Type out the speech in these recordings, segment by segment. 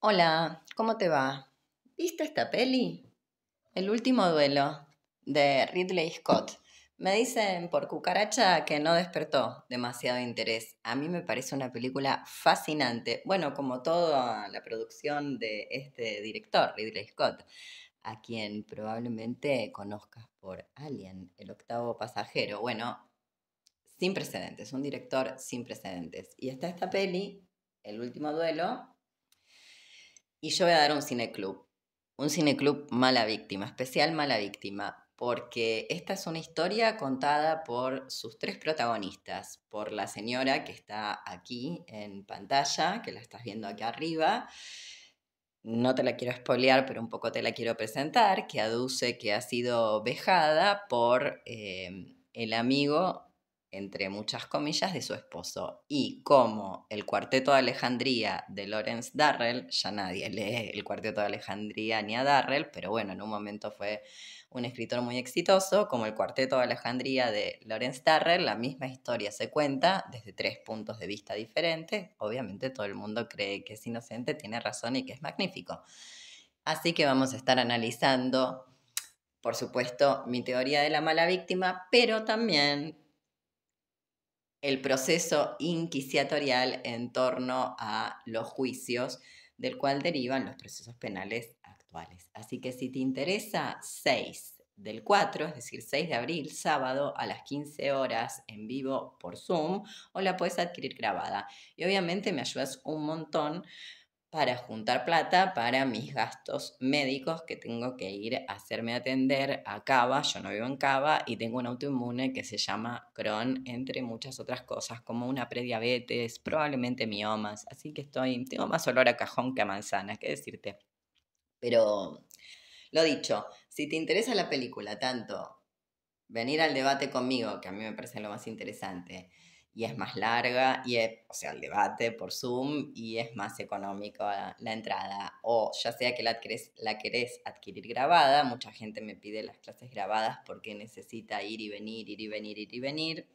Hola, ¿cómo te va? ¿Viste esta peli? El último duelo de Ridley Scott. Me dicen por cucaracha que no despertó demasiado interés. A mí me parece una película fascinante. Bueno, como toda la producción de este director, Ridley Scott, a quien probablemente conozcas por Alien, el octavo pasajero. Bueno, sin precedentes, un director sin precedentes. Y está esta peli, El último duelo, y yo voy a dar un cineclub, un cineclub mala víctima, especial mala víctima, porque esta es una historia contada por sus tres protagonistas, por la señora que está aquí en pantalla, que la estás viendo aquí arriba. No te la quiero spoilear, pero un poco te la quiero presentar, que aduce que ha sido vejada por eh, el amigo entre muchas comillas, de su esposo. Y como el Cuarteto de Alejandría de Lawrence Darrell, ya nadie lee el Cuarteto de Alejandría ni a Darrell, pero bueno, en un momento fue un escritor muy exitoso, como el Cuarteto de Alejandría de Lawrence Darrell, la misma historia se cuenta desde tres puntos de vista diferentes. Obviamente todo el mundo cree que es inocente, tiene razón y que es magnífico. Así que vamos a estar analizando, por supuesto, mi teoría de la mala víctima, pero también el proceso inquisitorial en torno a los juicios del cual derivan los procesos penales actuales. Así que si te interesa, 6 del 4, es decir, 6 de abril, sábado a las 15 horas en vivo por Zoom o la puedes adquirir grabada. Y obviamente me ayudas un montón para juntar plata para mis gastos médicos que tengo que ir a hacerme atender a Cava. Yo no vivo en Cava y tengo un autoinmune que se llama Crohn, entre muchas otras cosas, como una prediabetes, probablemente miomas. Así que estoy, tengo más olor a cajón que a manzana, qué decirte. Pero lo dicho, si te interesa la película tanto, venir al debate conmigo, que a mí me parece lo más interesante y es más larga, y es, o sea, el debate por Zoom, y es más económico la, entrada. O ya sea que la, la querés adquirir grabada, mucha gente me pide las clases grabadas porque necesita ir y venir, ir y venir, ir y venir.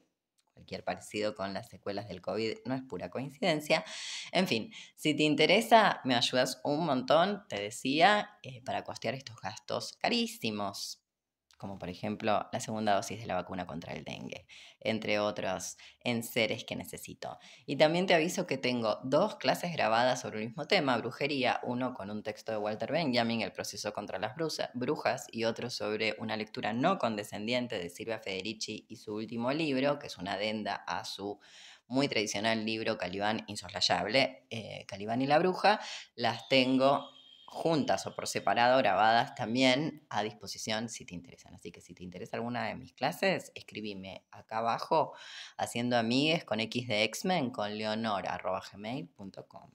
Cualquier parecido con las secuelas del COVID no es pura coincidencia. En fin, si te interesa, me ayudas un montón, te decía, eh, para costear estos gastos carísimos como por ejemplo la segunda dosis de la vacuna contra el dengue, entre otros enseres que necesito. Y también te aviso que tengo dos clases grabadas sobre el mismo tema, brujería, uno con un texto de Walter Benjamin, El proceso contra las brujas, y otro sobre una lectura no condescendiente de Silvia Federici y su último libro, que es una adenda a su muy tradicional libro Calibán Insoslayable, eh, Calibán y la Bruja, las tengo juntas o por separado grabadas también a disposición si te interesan. Así que si te interesa alguna de mis clases, escríbime acá abajo haciendo amigues con X de X-Men con leonor.gmail.com.